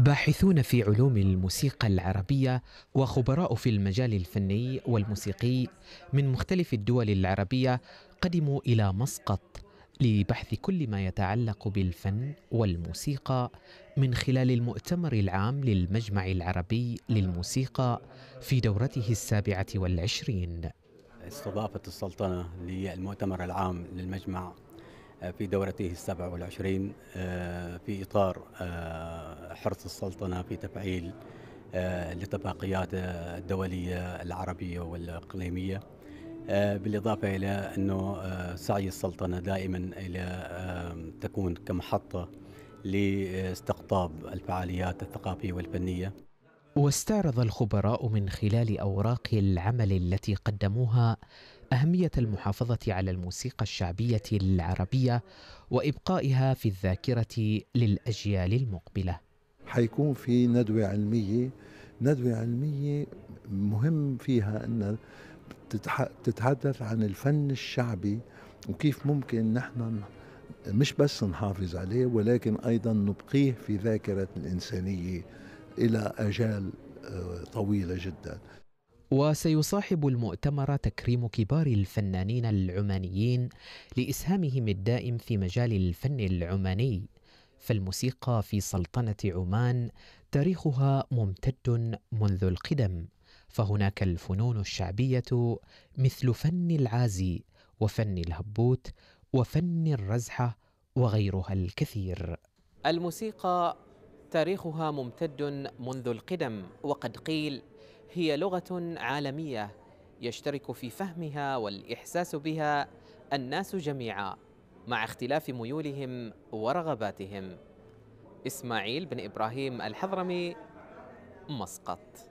باحثون في علوم الموسيقى العربية وخبراء في المجال الفني والموسيقي من مختلف الدول العربية قدموا إلى مسقط لبحث كل ما يتعلق بالفن والموسيقى من خلال المؤتمر العام للمجمع العربي للموسيقى في دورته السابعة والعشرين استضافة السلطنة للمؤتمر العام للمجمع في دورته السبع والعشرين آه، في إطار آه، حرص السلطنة في تفعيل الاتفاقيات آه، الدولية العربية والإقليمية بالإضافة إلى أنه سعي السلطنة دائما إلى تكون كمحطة لاستقطاب الفعاليات الثقافية والفنية واستعرض الخبراء من خلال أوراق العمل التي قدموها أهمية المحافظة على الموسيقى الشعبية العربية وإبقائها في الذاكرة للأجيال المقبلة حيكون في ندوة علمية ندوة علمية مهم فيها أن تتحدث عن الفن الشعبي وكيف ممكن نحن مش بس نحافظ عليه ولكن أيضا نبقيه في ذاكرة الإنسانية إلى أجال آه، طويلة جداً وسيصاحب المؤتمر تكريم كبار الفنانين العمانيين لإسهامهم الدائم في مجال الفن العماني فالموسيقى في سلطنة عمان تاريخها ممتد منذ القدم فهناك الفنون الشعبية مثل فن العازي وفن الهبوت وفن الرزحة وغيرها الكثير الموسيقى تاريخها ممتد منذ القدم وقد قيل هي لغة عالمية يشترك في فهمها والإحساس بها الناس جميعا مع اختلاف ميولهم ورغباتهم إسماعيل بن إبراهيم الحضرمي مسقط